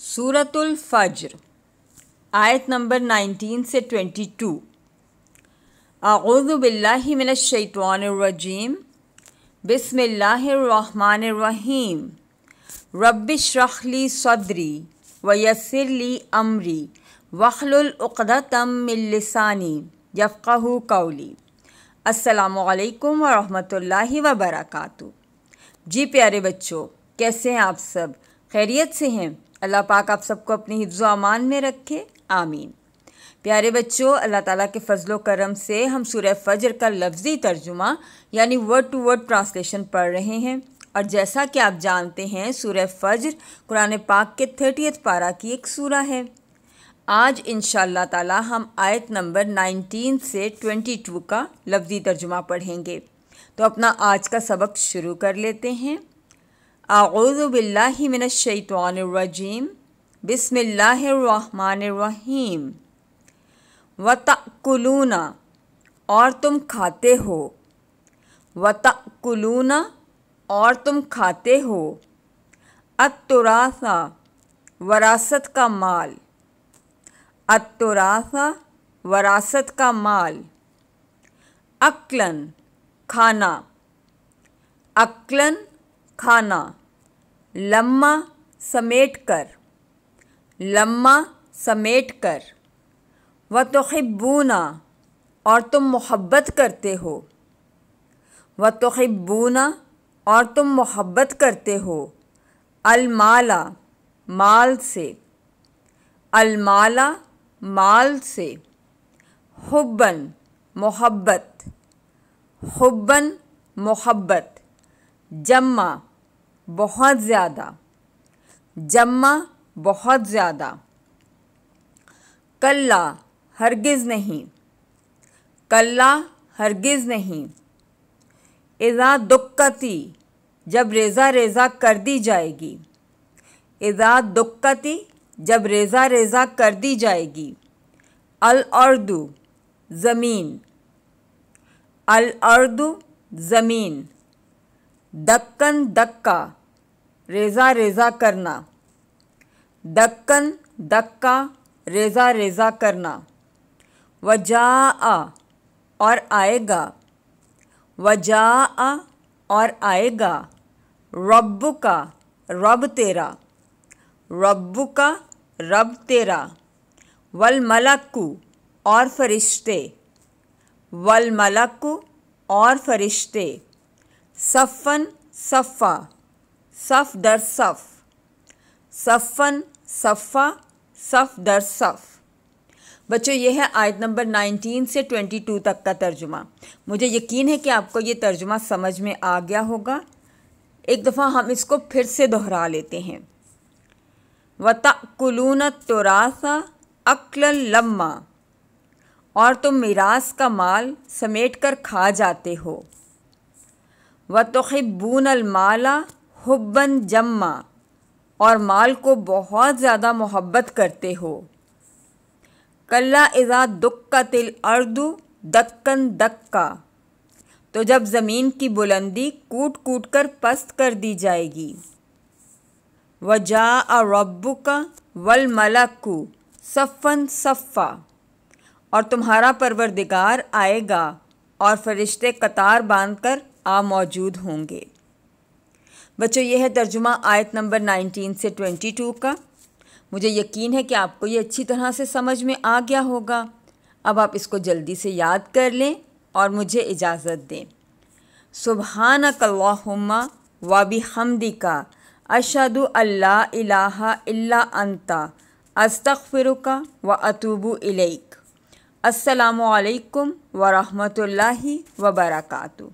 सूरतुल फज्र आयत नंबर 19 से 22 रहीम बिसमीम रबिशरखली सदरी वयसरली अमरी मिन लिसानी यफ़क़हु कौली रहमतुल्लाहि व बरकातुहू जी प्यारे बच्चों कैसे हैं आप सब खैरियत से हैं अल्लाह पाक आप सबको अपनी हिफ्ज़ अमान में रखे आमीन प्यारे बच्चों अल्लाह ताला के फजल करम से हम सूर्य फजर का लफ्ज़ी तर्जुमा यानी वर्ड टू वर्ड ट्रांसलेशन पढ़ रहे हैं और जैसा कि आप जानते हैं सूर्य फजर कुरान पाक के थर्टियथ पारा की एक सूरा है आज इन ताला हम आयत नंबर 19 से 22 का लफ्ज़ी तर्जुमा पढ़ेंगे तो अपना आज का सबक शुरू कर लेते हैं आउज़बिल्लिमिनशैतवानरजीम बसमीम व तकलूना और तुम खाते हो व तकलूना और तुम खाते हो अतुरासा वरासत का माल अतुरासा वरासत का माल अक्लन खाना अक्लन खाना लम्मा समेट कर लम्मा समेट कर व तोहिबूना और तुम मोहब्बत करते हो व तोहिबूना और तुम मोहब्बत करते हो अलमाला माल से अलमाला माल से हुब्बन मोहब्बत हुब्बन मोहब्बत जम्मा बहुत ज़्यादा जम्मा बहुत ज़्यादा कल्ला हरगिज़ नहीं कल्ला हरगिज़ नहीं इज़ा दुक्कती जब रेज़ा रेज़ा कर दी जाएगी इज़ा दुक्कती जब रेज़ा रेज़ा कर दी जाएगी अल अर्दू ज़मीन अल अर्दू ज़मीन दक्कन दक्का रेज़ा रेज़ा करना दक्कन दक्का रेज़ा रेज़ा करना वजा आ और आएगा वजा आ और आएगा रब का रब तेरा रब का रब तेरा वल मलकू और फरिश्ते वल मलकू और फरिश्ते सफ़न सफ़ा सफ़ दर सफ़ सफ़न सफ़ा सफ़ दर सफ़ बच्चों यह है आयत नंबर 19 से 22 तक का तर्जुमा मुझे यकीन है कि आपको ये तर्जुमा समझ में आ गया होगा एक दफ़ा हम इसको फिर से दोहरा लेते हैं वतकुलून तोरासा अक्ल लम्मा और तुम मीरास का माल समेट कर खा जाते हो वतबून अलमाला हुब्बन जम्मा और माल को बहुत ज़्यादा मोहब्बत करते हो कल्ला इज़ा दुक्का तिल अर्दू दक्कन दक्का तो जब ज़मीन की बुलंदी कूट कूट कर पस्त कर दी जाएगी वजा रब्बू का वल मलकू सफ़न सफ़ा और तुम्हारा परवरदिगार आएगा और फरिश्ते कतार बांधकर आ मौजूद होंगे बच्चों ये है तर्जुमा आयत नंबर 19 से 22 का मुझे यकीन है कि आपको ये अच्छी तरह से समझ में आ गया होगा अब आप इसको जल्दी से याद कर लें और मुझे इजाज़त दें सुबहान कल्लाहुम्मा वाबी हमदी का अशद अल्ला अंता अस्तफ़िर का व अतूबू इलेक असलकम वरहमल वबरकू